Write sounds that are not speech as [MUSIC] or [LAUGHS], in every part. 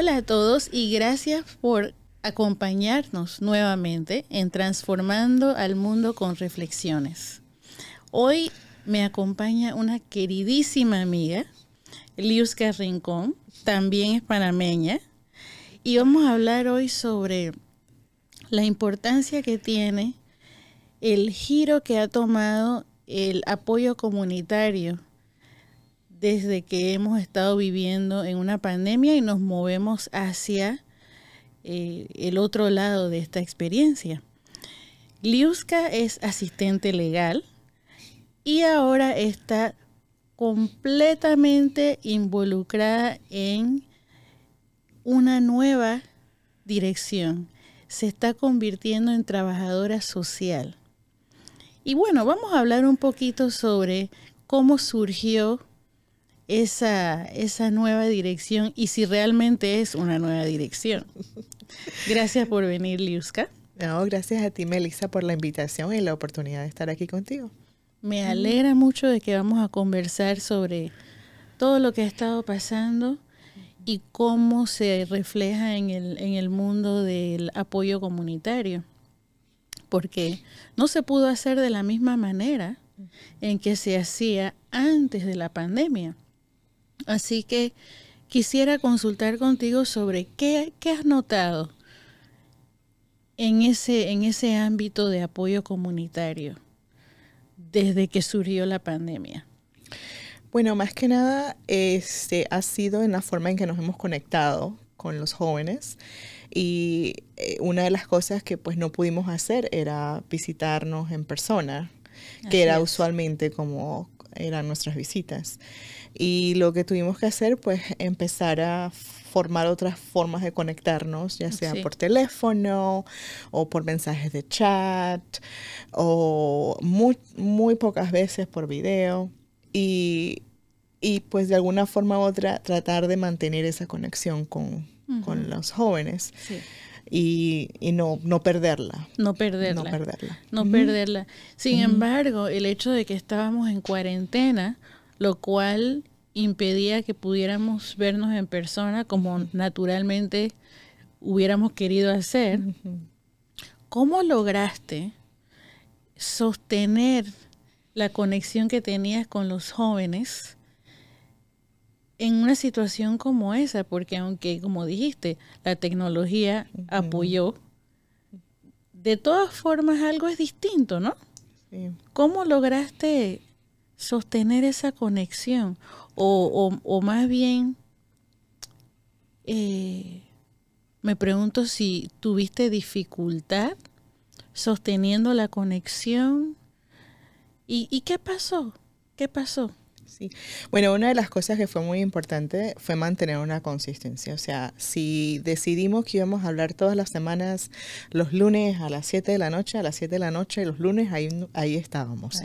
Hola a todos y gracias por acompañarnos nuevamente en Transformando al Mundo con Reflexiones. Hoy me acompaña una queridísima amiga, Liuska Rincón, también es panameña, y vamos a hablar hoy sobre la importancia que tiene el giro que ha tomado el apoyo comunitario desde que hemos estado viviendo en una pandemia y nos movemos hacia eh, el otro lado de esta experiencia. Liuska es asistente legal y ahora está completamente involucrada en una nueva dirección. Se está convirtiendo en trabajadora social. Y bueno, vamos a hablar un poquito sobre cómo surgió esa, esa nueva dirección y si realmente es una nueva dirección. [LAUGHS] Gracias por venir, Liuska. gracias a ti, Melissa, por la invitación y la oportunidad de estar aquí contigo. Me alegra mucho de que vamos a conversar sobre todo lo que ha estado pasando y cómo se refleja en el, en el mundo del apoyo comunitario. Porque no se pudo hacer de la misma manera en que se hacía antes de la pandemia. Así que quisiera consultar contigo sobre qué, has notado en ese, en ese ámbito de apoyo comunitario desde que surgió la pandemia. Bueno, más que nada este, ha sido en la forma en que nos hemos conectado con los jóvenes y eh, una de las cosas que pues no pudimos hacer era visitarnos en persona, que era usualmente como eran nuestras visitas. Y lo que tuvimos que hacer, pues empezar a formar otras formas de conectarnos, ya sea por teléfono o por mensajes de chat o muy, muy pocas veces por video. Y, y pues de alguna forma u otra tratar de mantener esa conexión con, los jóvenes. Y, no, no perderla. No perderla. No perderla. No perderla. Sin embargo, el hecho de que estábamos en cuarentena, lo cual impedía que pudiéramos vernos en persona como naturalmente hubiéramos querido hacer. ¿Cómo lograste sostener la conexión que tenías con los jóvenes en una situación como esa? Porque aunque, como dijiste, la tecnología apoyó, de todas formas algo es distinto, ¿no? ¿Cómo lograste sostener esa conexión o, más bien eh, me pregunto si tuviste dificultad sosteniendo la conexión y, y qué pasó, qué pasó. Sí. Bueno, una de las cosas que fue muy importante fue mantener una consistencia. O sea, si decidimos que íbamos a hablar todas las semanas, los lunes a las 7 de la noche, a las 7 de la noche, los lunes, ahí, ahí estábamos.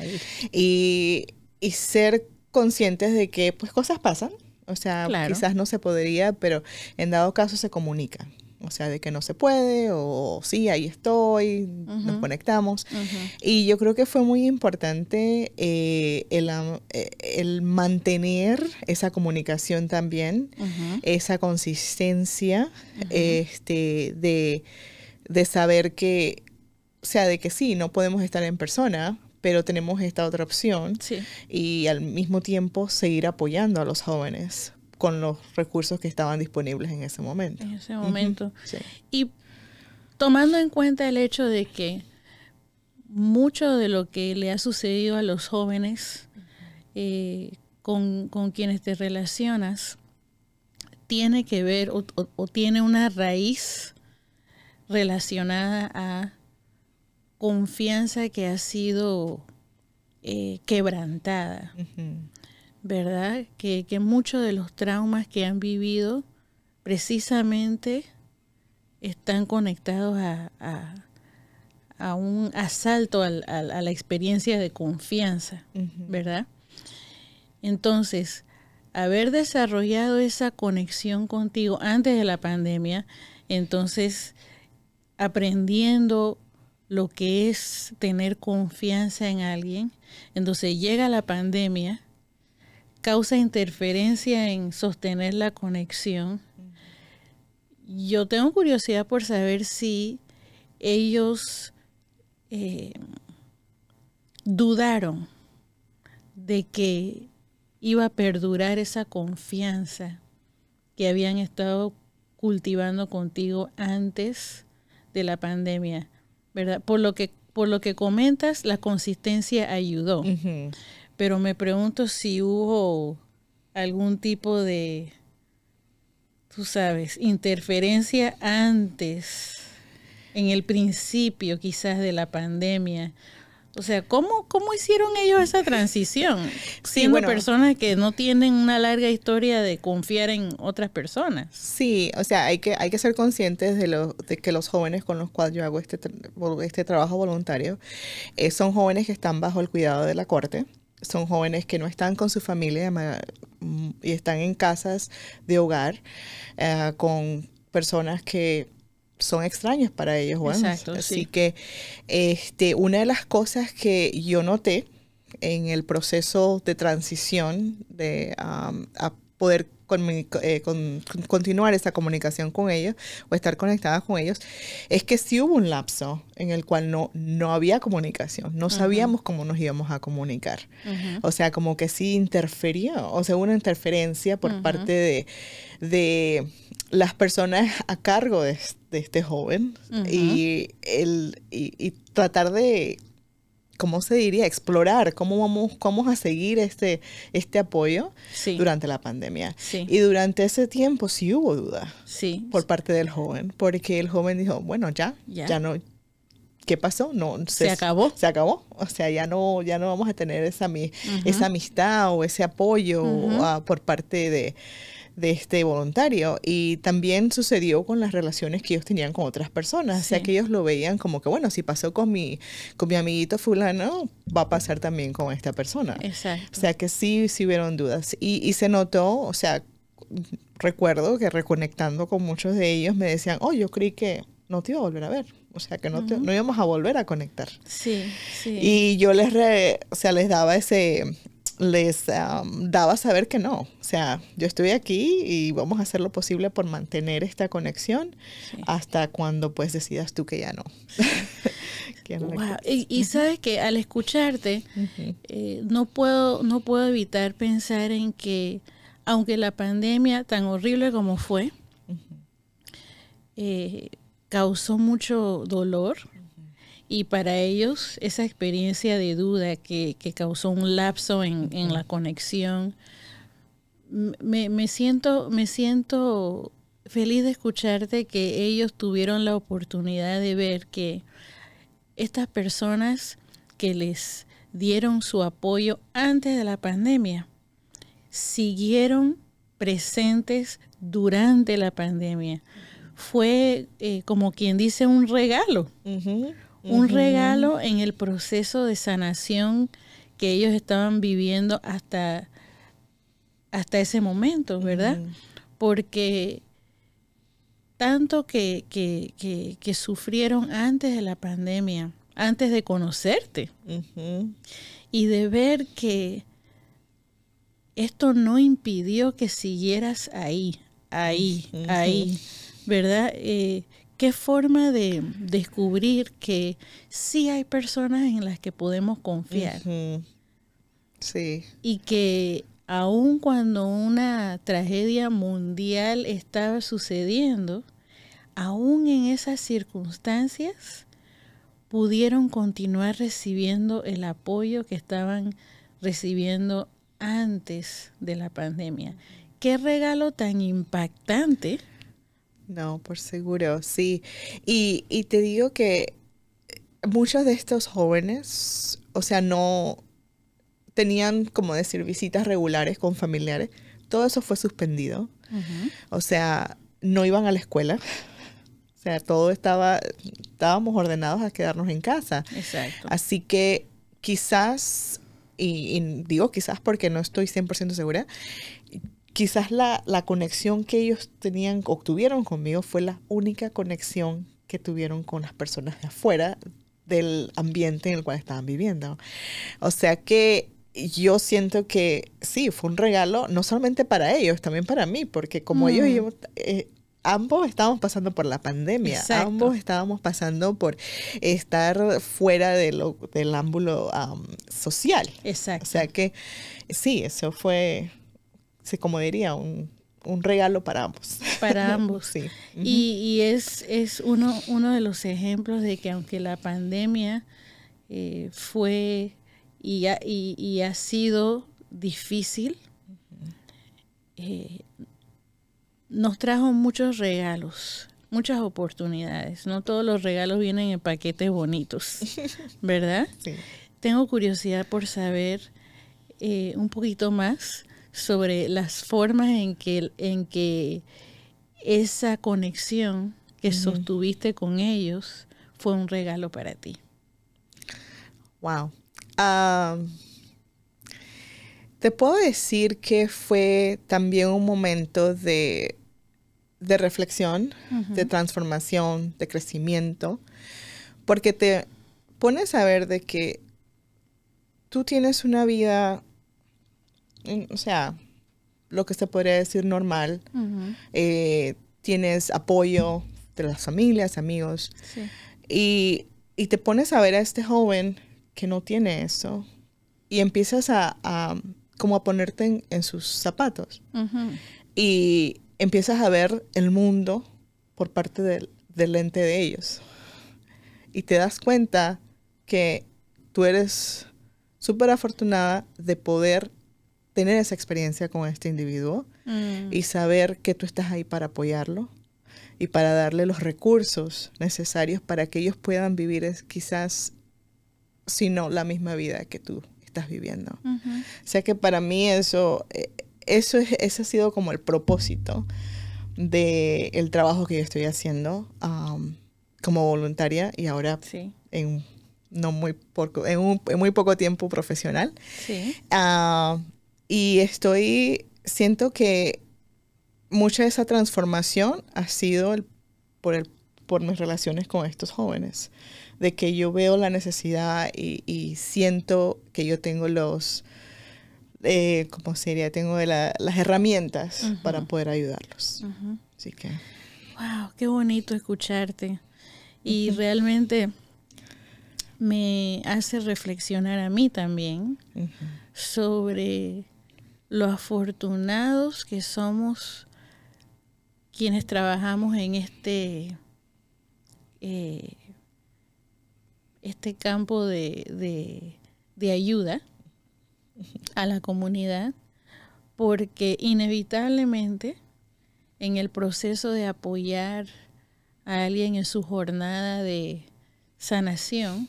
Y y ser conscientes de que pues cosas pasan, o sea, quizás no se podría, pero en dado caso se comunica. O sea, de que no se puede, o, sí, ahí estoy, nos conectamos. Y yo creo que fue muy importante eh, el, eh, el, mantener esa comunicación también, esa consistencia este, de, de saber que, o sea, de que sí, no podemos estar en persona, pero tenemos esta otra opción y al mismo tiempo seguir apoyando a los jóvenes con los recursos que estaban disponibles en ese momento. En ese momento. Y tomando en cuenta el hecho de que mucho de lo que le ha sucedido a los jóvenes eh, con, quienes te relacionas tiene que ver o tiene una raíz relacionada a confianza que ha sido eh, quebrantada, ¿verdad? Que, muchos de los traumas que han vivido precisamente están conectados a, un asalto a, la experiencia de confianza, ¿verdad? Entonces, haber desarrollado esa conexión contigo antes de la pandemia, entonces aprendiendo lo que es tener confianza en alguien. Entonces llega la pandemia, causa interferencia en sostener la conexión. Yo tengo curiosidad por saber si ellos eh, dudaron de que iba a perdurar esa confianza que habían estado cultivando contigo antes de la pandemia. ¿verdad? Por lo que, por lo que comentas, la consistencia ayudó. Pero me pregunto si hubo algún tipo de, tú sabes, interferencia antes, en el principio quizás de la pandemia, o sea, ¿cómo, cómo hicieron ellos esa transición? Siendo personas que no tienen una larga historia de confiar en otras personas. Sí, o sea, hay que, hay que ser conscientes de, lo, de que los jóvenes con los cuales yo hago este, este trabajo voluntario eh, son jóvenes que están bajo el cuidado de la corte son jóvenes que no están con su familia mm, y están en casas de hogar eh, con personas que son extraños para ellos. ¿verdad? así que este, una de las cosas que yo noté en el proceso de transición de poder eh, con, continuar esa comunicación con ellos o estar conectada con ellos, es que sí hubo un lapso en el cual no, no había comunicación, no sabíamos cómo nos íbamos a comunicar. O sea, como que sí interfería. o sea, una interferencia por parte de las personas a cargo de, este joven y, el, y, tratar de, ¿cómo se diría?, explorar cómo vamos, cómo a seguir este, este apoyo durante la pandemia. Y durante ese tiempo sí hubo duda por parte del joven, porque el joven dijo, bueno, ya, ya no, ¿qué pasó? No, se, acabó. Se acabó. O sea, ya no, ya no vamos a tener esa, esa amistad o ese apoyo por parte de, de este voluntario. Y también sucedió con las relaciones que ellos tenían con otras personas. O sea, que ellos lo veían como que, bueno, si pasó con mi, con mi amiguito fulano, va a pasar también con esta persona. Exacto. O sea, que sí, sí hubieron dudas. Y, se notó, o sea, recuerdo que reconectando con muchos de ellos me decían, oh, yo creí que no te iba a volver a ver. O sea, que no, no íbamos a volver a conectar. Sí, sí. Y yo les, re, o sea, les daba ese, les daba saber que no. O sea, yo estoy aquí y vamos a hacer lo posible por mantener esta conexión hasta cuando pues decidas tú que ya no. [LAUGHS] y, sabes que al escucharte, eh, no, puedo, no puedo evitar pensar en que aunque la pandemia, tan horrible como fue, eh, causó mucho dolor, y para ellos esa experiencia de duda que, causó un lapso en, la conexión, me, siento, me siento feliz de escucharte que ellos tuvieron la oportunidad de ver que estas personas que les dieron su apoyo antes de la pandemia, siguieron presentes durante la pandemia. Fue eh, como quien dice un regalo, un regalo en el proceso de sanación que ellos estaban viviendo hasta, hasta ese momento, ¿verdad? Porque tanto que, que, que, sufrieron antes de la pandemia, antes de conocerte y de ver que esto no impidió que siguieras ahí, ahí, ahí, ¿verdad? Eh, qué forma de descubrir que sí hay personas en las que podemos confiar. Sí. Y que aun cuando una tragedia mundial estaba sucediendo, aún en esas circunstancias pudieron continuar recibiendo el apoyo que estaban recibiendo antes de la pandemia. Qué regalo tan impactante no, por seguro, sí. Y, y te digo que muchos de estos jóvenes, o sea, no tenían, como decir, visitas regulares con familiares. Todo eso fue suspendido. O sea, no iban a la escuela. O sea, todo estaba, estábamos ordenados a quedarnos en casa. Exacto. Así que quizás, y, y digo quizás porque no estoy 100% segura, quizás la, conexión que ellos tenían o tuvieron conmigo fue la única conexión que tuvieron con las personas de afuera del ambiente en el cual estaban viviendo. O sea que yo siento que sí, fue un regalo, no solamente para ellos, también para mí, porque como ellos, yo, mm. eh, ambos estábamos pasando por la pandemia, ambos estábamos pasando por estar fuera de lo, del ámbulo social. Exacto. O sea que sí, eso fue se como diría, un, un, regalo para ambos. Para [LAUGHS] ambos. sí. Y, es, uno, de los ejemplos de que aunque la pandemia eh, fue y ha, sido difícil, eh, nos trajo muchos regalos, muchas oportunidades. No todos los regalos vienen en paquetes bonitos, [LAUGHS] ¿verdad? Sí. Tengo curiosidad por saber eh, un poquito más sobre las formas en que, en que esa conexión que sostuviste con ellos fue un regalo para ti. Wow. te puedo decir que fue también un momento de, reflexión, de transformación, de crecimiento, porque te pones a ver de que tú tienes una vida o sea, lo que se podría decir normal. Eh, tienes apoyo de las familias, amigos. Y, te pones a ver a este joven que no tiene eso y empiezas a, como a ponerte en, sus zapatos. Y empiezas a ver el mundo por parte del, del lente de ellos. Y te das cuenta que tú eres súper afortunada de poder tener esa experiencia con este individuo mm. y saber que tú estás ahí para apoyarlo y para darle los recursos necesarios para que ellos puedan vivir quizás, si no, la misma vida que tú estás viviendo. O sea que para mí eso, eh, eso es, ha sido como el propósito del el trabajo que yo estoy haciendo como voluntaria y ahora sí. en no muy poco, en, muy poco tiempo profesional. Sí. Ah, y estoy, siento que mucha de esa transformación ha sido por, por mis relaciones con estos jóvenes, de que yo veo la necesidad y, siento que yo tengo los, eh, ¿cómo sería? Tengo las herramientas para poder ayudarlos. Así que... ¡Wow! ¡Qué bonito escucharte! Y realmente me hace reflexionar a mí también sobre los afortunados que somos quienes trabajamos en este, eh, este campo de, ayuda a la comunidad, porque inevitablemente en el proceso de apoyar a alguien en su jornada de sanación,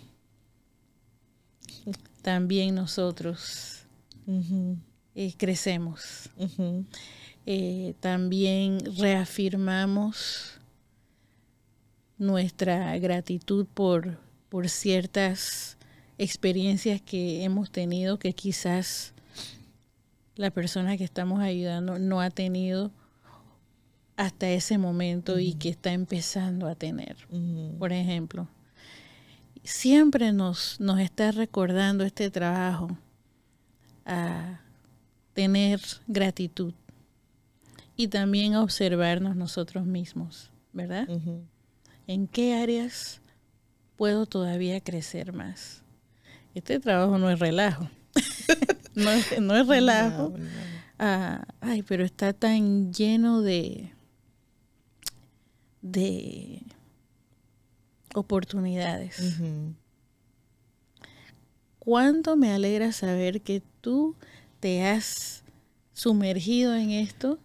también nosotros crecemos. Eh, también reafirmamos nuestra gratitud por, por ciertas experiencias que hemos tenido que quizás la persona que estamos ayudando no ha tenido hasta ese momento y que está empezando a tener. Por ejemplo, siempre nos, nos está recordando este trabajo a tener gratitud y también observarnos nosotros mismos, ¿verdad? ¿En qué áreas puedo todavía crecer más? Este trabajo no es relajo, [LAUGHS] no, es relajo. Ah, ay, pero está tan lleno de, de oportunidades. ¿Cuánto me alegra saber que tú te has sumergido en esto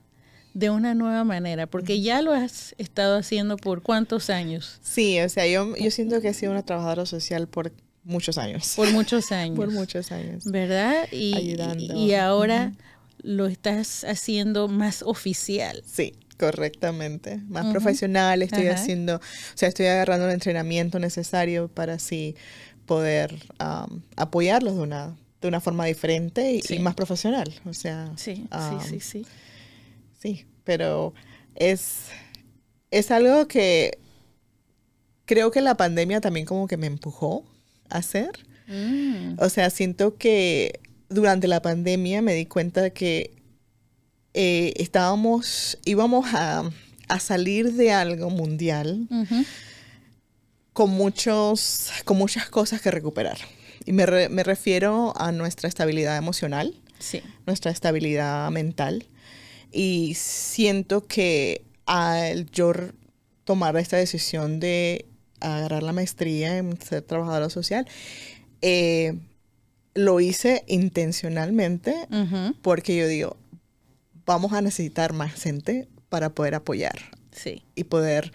de una nueva manera, porque ya lo has estado haciendo por cuántos años. Sí, o sea, yo, yo siento que he sido una trabajadora social por muchos años. Por muchos [LAUGHS] años. por muchos años. ¿Verdad? Y, Ayudando. y ahora lo estás haciendo más oficial. Sí. Correctamente, más profesional, estoy haciendo, o sea, estoy agarrando el entrenamiento necesario para así poder apoyarlos de una de una forma diferente y, más profesional. O sea, sí, um, sí, sí, sí. pero es, es algo que creo que la pandemia también como que me empujó a hacer. Mm. O sea, siento que durante la pandemia me di cuenta que eh, estábamos, íbamos a, salir de algo mundial con, muchos, con muchas cosas que recuperar. Y me, refiero a nuestra estabilidad emocional, nuestra estabilidad mental. Y siento que al yo tomar esta decisión de agarrar la maestría en ser trabajadora social, eh, lo hice intencionalmente porque yo digo, vamos a necesitar más gente para poder apoyar sí. y poder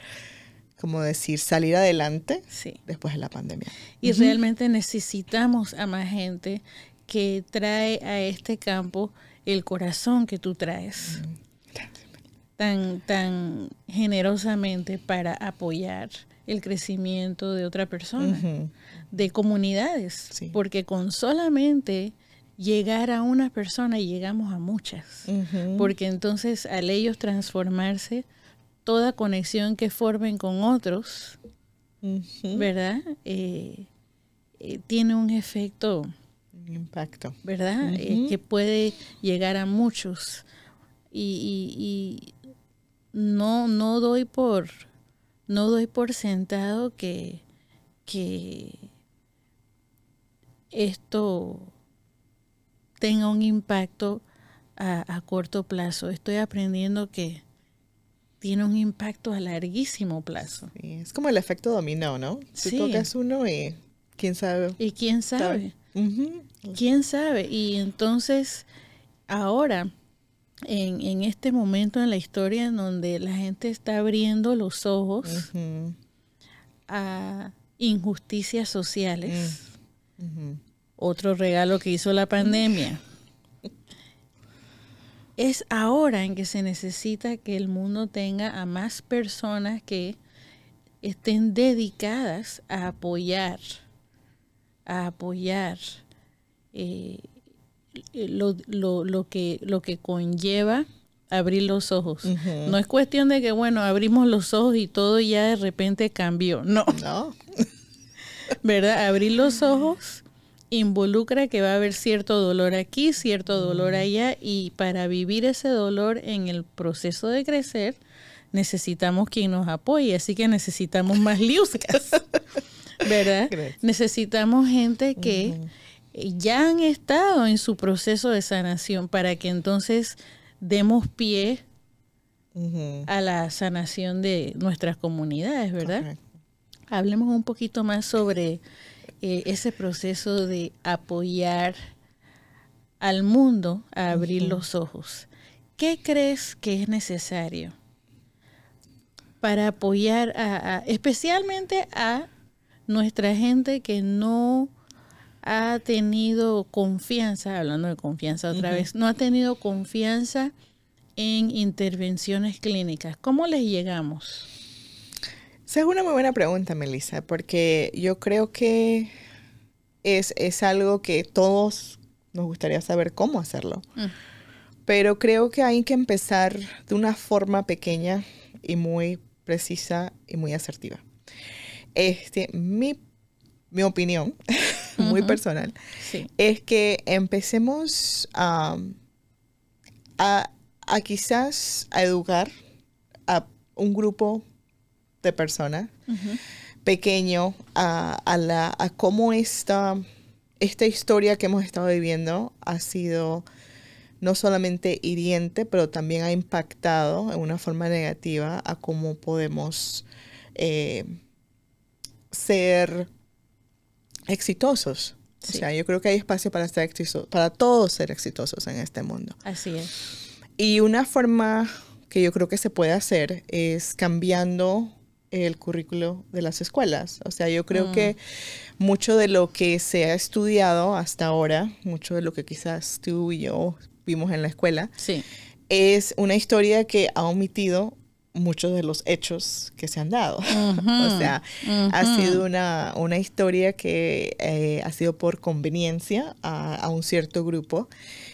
como decir, salir adelante después de la pandemia. Y realmente necesitamos a más gente que trae a este campo el corazón que tú traes. Mm, tan, tan generosamente para apoyar el crecimiento de otra persona, de comunidades, porque con solamente llegar a una persona llegamos a muchas, porque entonces al ellos transformarse toda conexión que formen con otros, ¿verdad? Eh, eh, tiene un efecto. Un impacto. ¿Verdad? Eh, que puede llegar a muchos. Y, y, no, no doy por no doy por sentado que, esto tenga un impacto a, a corto plazo. Estoy aprendiendo que tiene un impacto a larguísimo plazo. es como el efecto dominó, ¿no? Si tocas uno y quién sabe. Y quién sabe. ¿Quién sabe? Y entonces, ahora, en, en, este momento en la historia en donde la gente está abriendo los ojos a injusticias sociales, mm. otro regalo que hizo la pandemia es ahora en que se necesita que el mundo tenga a más personas que estén dedicadas a apoyar, a apoyar eh, eh, lo, que, lo que conlleva abrir los ojos. No es cuestión de que, bueno, abrimos los ojos y todo ya de repente cambió. No. No. [LAUGHS] ¿Verdad? Abrir los ojos involucra que va a haber cierto dolor aquí, cierto dolor mm. allá, y para vivir ese dolor en el proceso de crecer, necesitamos quien nos apoye, así que necesitamos más [LAUGHS] liuscas, ¿verdad? Necesitamos gente que mm-hmm. ya han estado en su proceso de sanación para que entonces demos pie mm-hmm. a la sanación de nuestras comunidades, ¿verdad? Hablemos un poquito más sobre eh, ese proceso de apoyar al mundo a abrir los ojos. ¿Qué crees que es necesario para apoyar a, especialmente a nuestra gente que no ha tenido confianza, hablando de confianza otra vez, no ha tenido confianza en intervenciones clínicas? ¿Cómo les llegamos? Esa es una muy buena pregunta, Melissa, porque yo creo que es, algo que todos nos gustaría saber cómo hacerlo. Mm. Pero creo que hay que empezar de una forma pequeña y muy precisa y muy asertiva. Este, mi, opinión, [LAUGHS] muy personal, es que empecemos a, a, quizás a educar a un grupo de personas, pequeño, a, la, cómo esta, historia que hemos estado viviendo ha sido no solamente hiriente, pero también ha impactado en una forma negativa a cómo podemos eh, ser exitosos. O sea, yo creo que hay espacio para ser para todos ser exitosos en este mundo. Así es. Y una forma que yo creo que se puede hacer es cambiando el currículo de las escuelas. O sea, yo creo mm. que mucho de lo que se ha estudiado hasta ahora, mucho de lo que quizás tú y yo vimos en la escuela, sí. es una historia que ha omitido muchos de los hechos que se han dado. [LAUGHS] o sea, ha sido una, una historia que eh, ha sido por conveniencia a, a, un cierto grupo.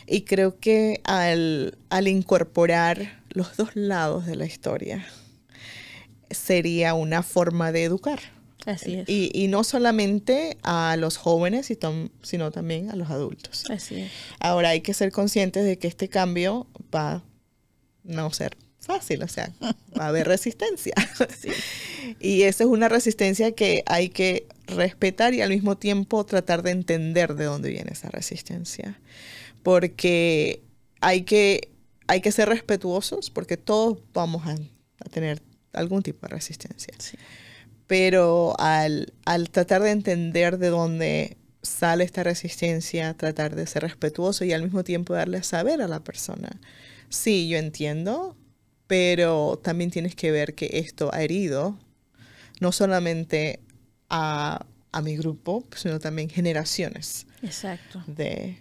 Y creo que al, al incorporar los dos lados de la historia, sería una forma de educar. Así es. Y, no solamente a los jóvenes, sino también a los adultos. Así es. Ahora hay que ser conscientes de que este cambio va a no ser fácil, o sea, va a haber resistencia. [LAUGHS] Y esa es una resistencia que hay que respetar y al mismo tiempo tratar de entender de dónde viene esa resistencia. Porque hay que, hay que ser respetuosos porque todos vamos a tener algún tipo de resistencia. Pero al, tratar de entender de dónde sale esta resistencia, tratar de ser respetuoso y al mismo tiempo darle a saber a la persona, sí, yo entiendo, pero también tienes que ver que esto ha herido no solamente a, mi grupo, sino también generaciones De,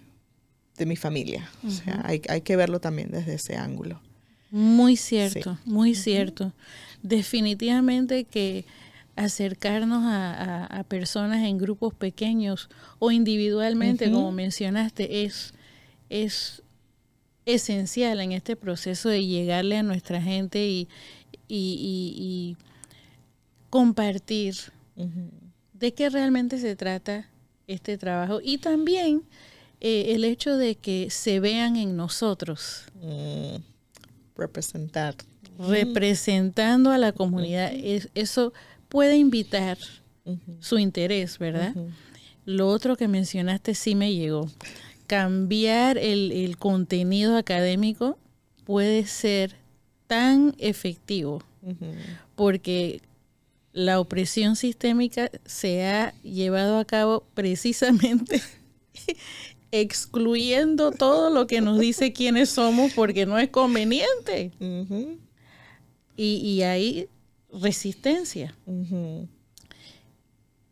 mi familia. O sea, hay que verlo también desde ese ángulo. Muy cierto, muy cierto. Definitivamente que acercarnos a, personas en grupos pequeños o individualmente, como mencionaste, es, es esencial en este proceso de llegarle a nuestra gente y, compartir de qué realmente se trata este trabajo y también eh, el hecho de que se vean en nosotros. Mm representar. Representando a la comunidad, eso puede invitar su interés, ¿verdad? Lo otro que mencionaste sí me llegó. Cambiar el, contenido académico puede ser tan efectivo porque la opresión sistémica se ha llevado a cabo precisamente [LAUGHS] excluyendo todo lo que nos dice quiénes somos porque no es conveniente. y, hay resistencia.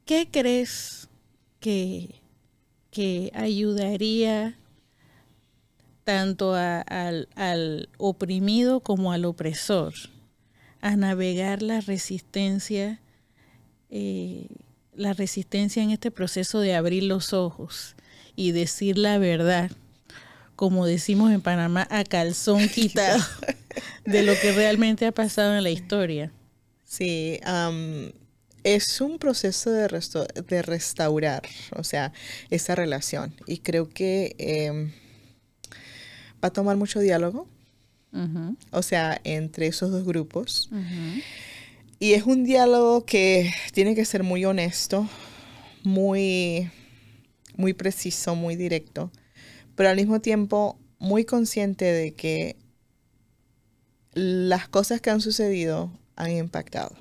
¿Qué crees que, que ayudaría tanto al, al, oprimido como al opresor a navegar la resistencia, eh, la resistencia en este proceso de abrir los ojos? y decir la verdad, como decimos en Panamá, a calzón [LAUGHS] quitado de lo que realmente ha pasado en la historia. Sí, es un proceso de, de, restaurar, o sea, esa relación. Y creo que em, va a tomar mucho diálogo, o sea, entre esos dos grupos. Y es un diálogo que tiene que ser muy honesto, muy muy preciso, muy directo, pero al mismo tiempo muy consciente de que las cosas que han sucedido han impactado.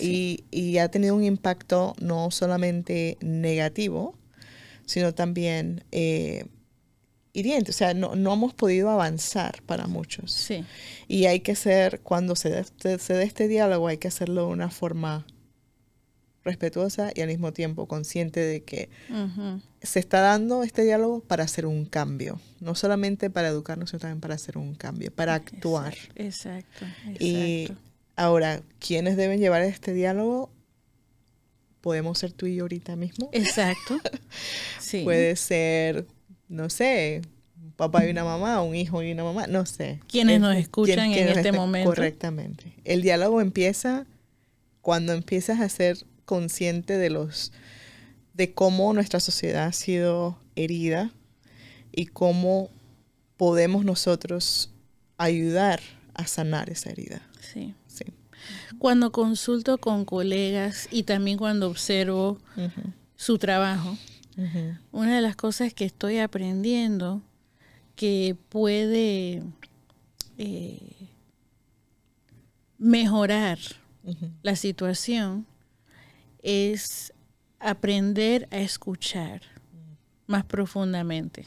Y, y, ha tenido un impacto no solamente negativo, sino también eh, hiriente. O sea, no, hemos podido avanzar para muchos. Y hay que ser, cuando se este, se este diálogo, hay que hacerlo de una forma respetuosa y al mismo tiempo consciente de que se está dando este diálogo para hacer un cambio, no solamente para educarnos, sino también para hacer un cambio, para actuar. Exacto. exacto, Y ahora, ¿quiénes deben llevar este diálogo? Podemos ser tú y yo ahorita mismo. Exacto. [LAUGHS] Sí. Puede ser, no sé, un papá y una mamá, un hijo y una mamá, no sé. Quienes nos escuchan en este momento. Correctamente. El diálogo empieza cuando empiezas a hacer consciente de los de cómo nuestra sociedad ha sido herida y cómo podemos nosotros ayudar a sanar esa herida. Sí. sí. Cuando consulto con colegas y también cuando observo su trabajo, una de las cosas que estoy aprendiendo que puede eh, mejorar la situación es aprender a escuchar más profundamente.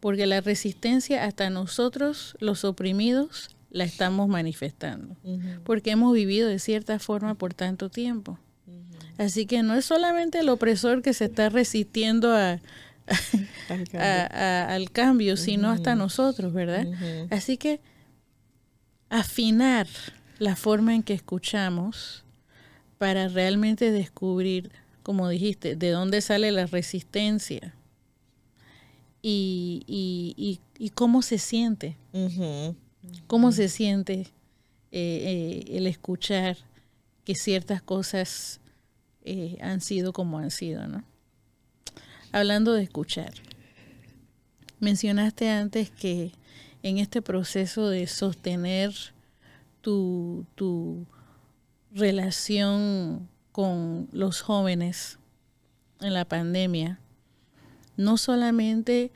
Porque la resistencia hasta nosotros, los oprimidos, la estamos manifestando. Porque hemos vivido de cierta forma por tanto tiempo. Así que no es solamente el opresor que se está resistiendo [LAUGHS] al, cambio. sino hasta nosotros, ¿verdad? Así que afinar la forma en que escuchamos para realmente descubrir, como dijiste, de dónde sale la resistencia y, cómo se siente. ¿Cómo se siente eh, eh, el escuchar que ciertas cosas eh, han sido como han sido, ¿no? Hablando de escuchar, mencionaste antes que en este proceso de sostener tu, tu relación con los jóvenes en la pandemia, no solamente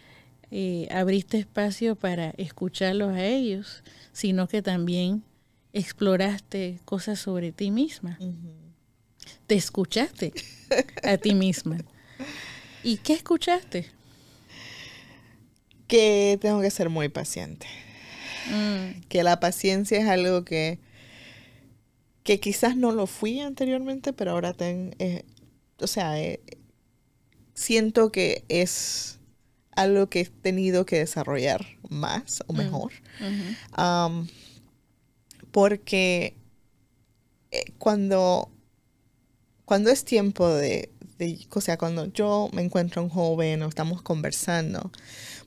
eh, abriste espacio para escucharlos a ellos, sino que también exploraste cosas sobre ti misma. Te escuchaste a ti misma. ¿Y qué escuchaste? Que tengo que ser muy paciente. Mm. Que la paciencia es algo que que quizás no lo fui anteriormente, pero ahora tengo, eh, o sea, eh, siento que es algo que he tenido que desarrollar más o mm, mejor. porque eh, cuando, cuando es tiempo de, de, o sea, cuando yo me encuentro un joven o estamos conversando,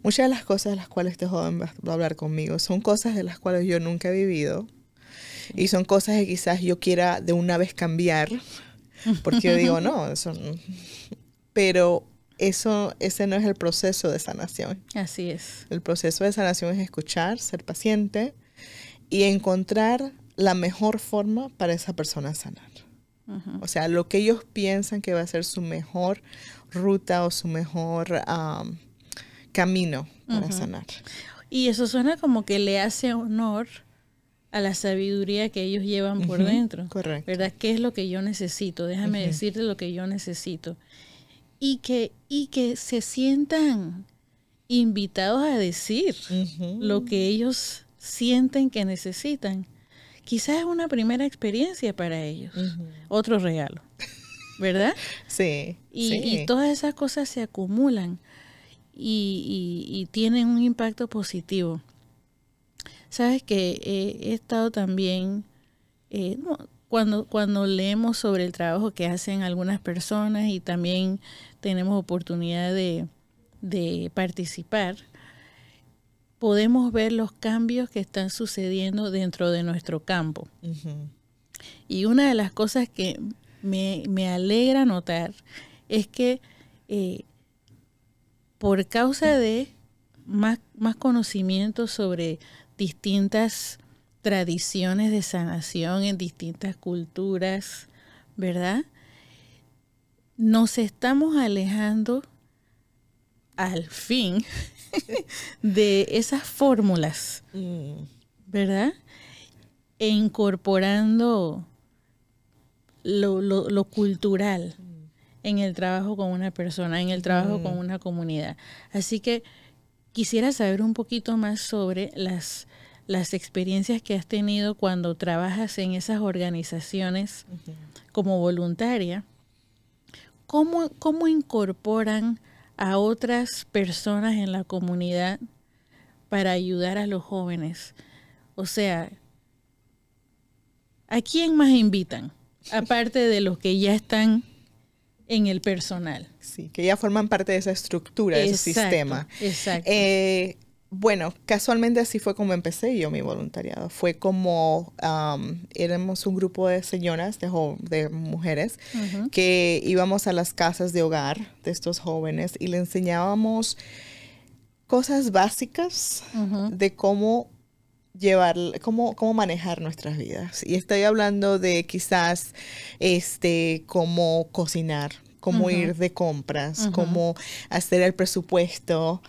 muchas de las cosas de las cuales este joven va a hablar conmigo son cosas de las cuales yo nunca he vivido y son cosas que quizás yo quiera de una vez cambiar, porque yo digo, [LAUGHS] no, Pero eso, ese no es el proceso de sanación. Así es. El proceso de sanación es escuchar, ser paciente y encontrar la mejor forma para esa persona sanar. O sea, lo que ellos piensan que va a ser su mejor ruta o su mejor camino para sanar. Y eso suena como que le hace honor a la sabiduría que ellos llevan por dentro. ¿Verdad? ¿Qué es lo que yo necesito? Déjame decirte lo que yo necesito. Y que, y que se sientan invitados a decir lo que ellos sienten que necesitan. Quizás es una primera experiencia para ellos, otro regalo, ¿verdad? [LAUGHS] sí, y, todas esas cosas se acumulan y tienen un impacto positivo. Sabes que eh, he estado también, eh, cuando, cuando leemos sobre el trabajo que hacen algunas personas y también tenemos oportunidad de, de participar, podemos ver los cambios que están sucediendo dentro de nuestro campo. Y una de las cosas que me, me alegra notar es que eh, por causa de más, más conocimiento sobre distintas tradiciones de sanación en distintas culturas, ¿verdad? Nos estamos alejando al fin [LAUGHS] de esas fórmulas, mm. ¿verdad? E incorporando lo, lo, cultural mm. en el trabajo con una persona, en el trabajo con mm. una comunidad. Así que quisiera saber un poquito más sobre las, experiencias que has tenido cuando trabajas en esas organizaciones como voluntaria. ¿Cómo, ¿Cómo incorporan a otras personas en la comunidad para ayudar a los jóvenes? O sea, ¿a quién más invitan? Aparte de los que ya están en el personal. Sí, que ya forman parte de esa estructura, de ese sistema. Exacto. Eh, bueno, casualmente así fue como empecé yo mi voluntariado. Fue como éramos un grupo de señoras, de, mujeres, que íbamos a las casas de hogar de estos jóvenes y le enseñábamos cosas básicas de cómo llevar, cómo, cómo manejar nuestras vidas. Y estoy hablando de quizás este, cómo cocinar, cómo ir de compras, cómo hacer el presupuesto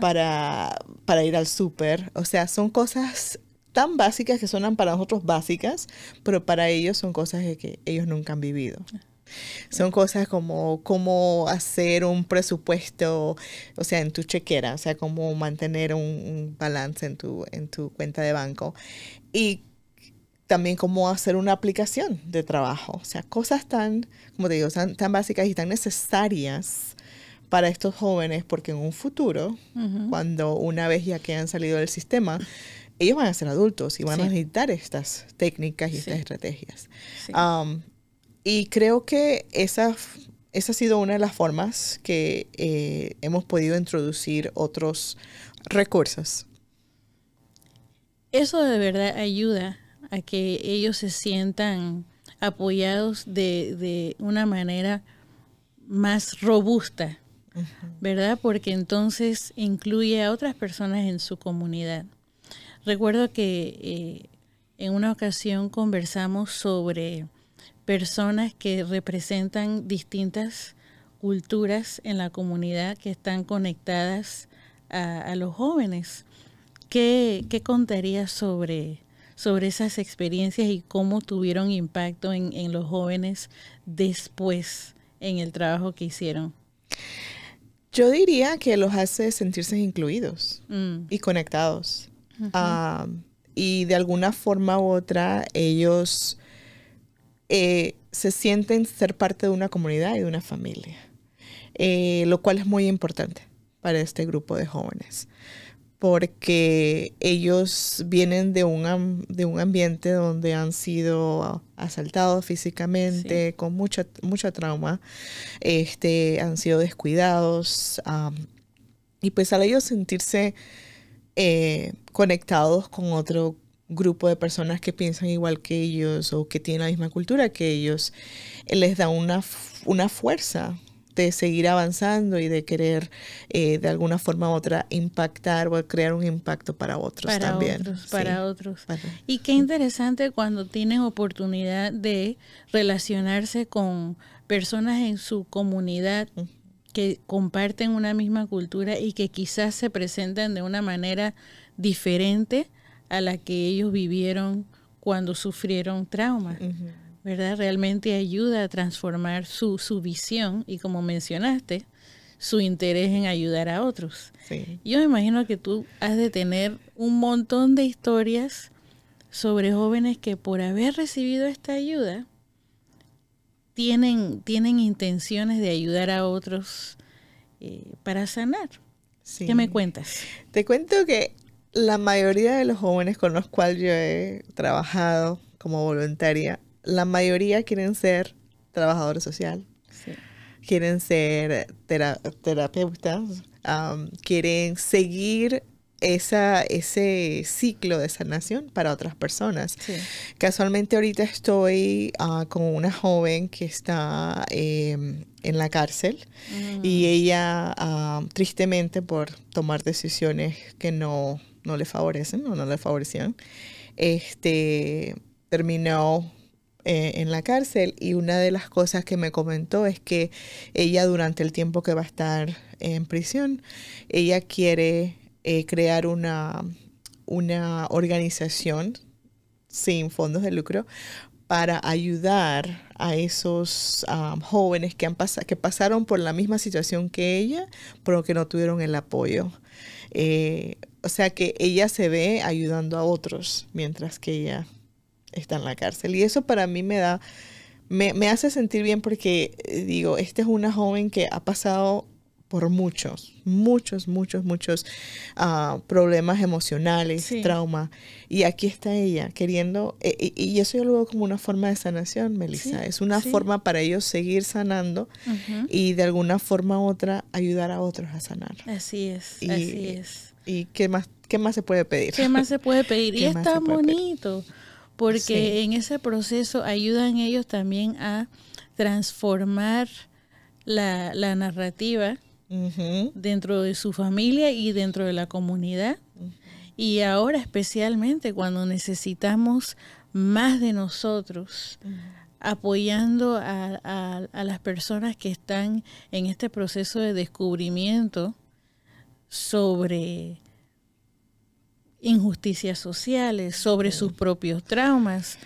para, ir al súper. O sea, son cosas tan básicas que suenan para nosotros básicas, pero para ellos son cosas que ellos nunca han vivido. Son cosas como cómo hacer un presupuesto, o sea, en tu chequera, o sea, cómo mantener un, balance en tu, en tu cuenta de banco. Y también cómo hacer una aplicación de trabajo. O sea, cosas tan, como te digo, tan, básicas y tan necesarias para estos jóvenes, porque en un futuro, cuando una vez ya que han salido del sistema, ellos van a ser adultos y van a necesitar estas técnicas y estas estrategias. y creo que esa, esa ha sido una de las formas que eh, hemos podido introducir otros recursos. Eso de verdad ayuda a que ellos se sientan apoyados de, una manera más robusta, ¿verdad? Porque entonces incluye a otras personas en su comunidad. Recuerdo que eh, en una ocasión conversamos sobre personas que representan distintas culturas en la comunidad que están conectadas a, los jóvenes. ¿Qué, ¿Qué contarías sobre sobre esas experiencias y cómo tuvieron impacto en, los jóvenes después en el trabajo que hicieron? Yo diría que los hace sentirse incluidos mm. y conectados. y de alguna forma u otra ellos eh, se sienten ser parte de una comunidad y de una familia, eh, lo cual es muy importante para este grupo de jóvenes porque ellos vienen de un, de un ambiente donde han sido asaltados físicamente, con mucha trauma, este, han sido descuidados. y pues al ellos sentirse eh, conectados con otro grupo de personas que piensan igual que ellos o que tienen la misma cultura que ellos, les da una, una fuerza de seguir avanzando y de querer eh, de alguna forma u otra impactar o crear un impacto para otros también. para otros. Y qué interesante cuando tienes oportunidad de relacionarse con personas en su comunidad que comparten una misma cultura y que quizás se presentan de una manera diferente a la que ellos vivieron cuando sufrieron trauma. ¿verdad? Realmente ayuda a transformar su, visión y como mencionaste, su interés en ayudar a otros. Yo me imagino que tú has de tener un montón de historias sobre jóvenes que por haber recibido esta ayuda tienen, tienen intenciones de ayudar a otros eh, para sanar. Sí. ¿Qué me cuentas? Te cuento que la mayoría de los jóvenes con los cuales yo he trabajado como voluntaria la mayoría quieren ser trabajadores social, quieren ser terapeutas, quieren seguir esa, ese ciclo de sanación para otras personas. Casualmente ahorita estoy ah, con una joven que está em, en la cárcel mm. y ella ah, tristemente por tomar decisiones que no, le favorecen o no le favorecían, este, terminó eh, en la cárcel y una de las cosas que me comentó es que ella durante el tiempo que va a estar en prisión, ella quiere eh, crear una, organización sin fondos de lucro para ayudar a esos um, jóvenes que, han que pasaron por la misma situación que ella, pero que no tuvieron el apoyo. Eh, o sea que ella se ve ayudando a otros mientras que ella está en la cárcel. Y eso para mí me da, me, hace sentir bien porque eh, digo, esta es una joven que ha pasado por muchos, muchos, muchos, muchos ah, problemas emocionales, trauma. Y aquí está ella queriendo, eh, y, eso yo lo veo como una forma de sanación, Melissa. es una forma para ellos seguir sanando y de alguna forma u otra ayudar a otros a sanar. Así es, y, así es. ¿Y qué más, qué más se puede pedir? ¿Qué más se puede pedir? [LAUGHS] y está bonito porque en ese proceso ayudan ellos también a transformar la, narrativa dentro de su familia y dentro de la comunidad. Y ahora especialmente cuando necesitamos más de nosotros, apoyando a, las personas que están en este proceso de descubrimiento sobre injusticias sociales, sobre sus propios traumas,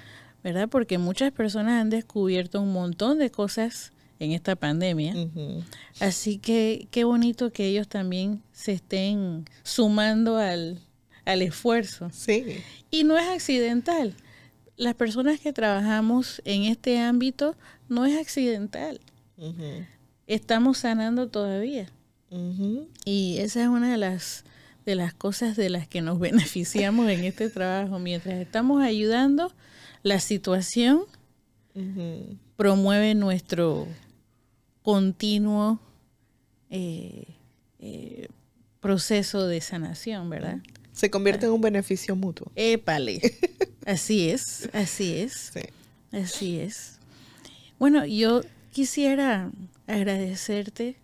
¿verdad? Porque muchas personas han descubierto un montón de cosas en esta pandemia. Así que qué bonito que ellos también se estén sumando al, al esfuerzo. Sí. Y no es accidental. Las personas que trabajamos en este ámbito no es accidental. Estamos sanando todavía. Y esa es una de las de las cosas de las que nos [LAUGHS] beneficiamos en este trabajo. Mientras estamos ayudando, la situación promueve nuestro continuo eh, eh, proceso de sanación, ¿verdad? Se convierte en un beneficio mutuo. Épale. [LAUGHS] Así es, así es. Así es. Bueno, yo quisiera agradecerte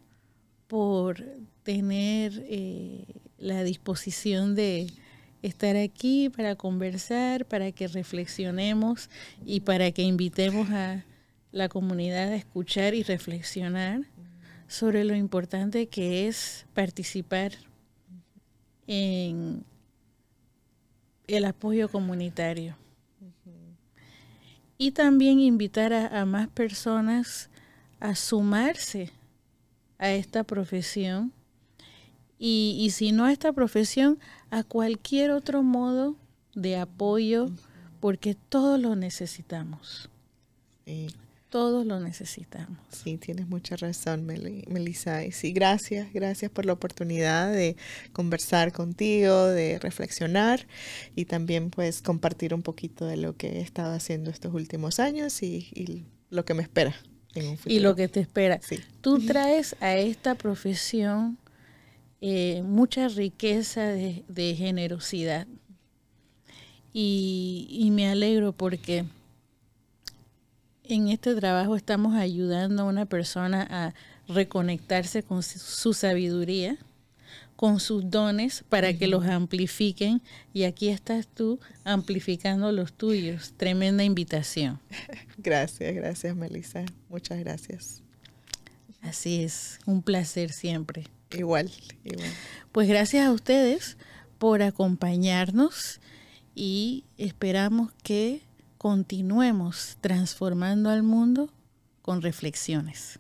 por tener eh, la disposición de estar aquí para conversar, para que reflexionemos y para que invitemos a la comunidad a escuchar y reflexionar sobre lo importante que es participar en el apoyo comunitario. Y también invitar a más personas a sumarse a esta profesión y, y si no a esta profesión, a cualquier otro modo de apoyo, porque todos lo necesitamos. Todos lo necesitamos. Sí, tienes mucha razón, Melissa. Y sí, gracias, gracias por la oportunidad de conversar contigo, de reflexionar y también pues compartir un poquito de lo que he estado haciendo estos últimos años y lo que me espera y lo que te espera. Tú traes a esta profesión eh, mucha riqueza de, generosidad. y, me alegro porque en este trabajo estamos ayudando a una persona a reconectarse con su sabiduría, con sus dones para que los amplifiquen y aquí estás tú amplificando los tuyos. Tremenda invitación. [LAUGHS] Gracias, gracias Melissa. Muchas gracias. Así es, un placer siempre. Igual, igual. Pues gracias a ustedes por acompañarnos y esperamos que continuemos transformando al mundo con reflexiones.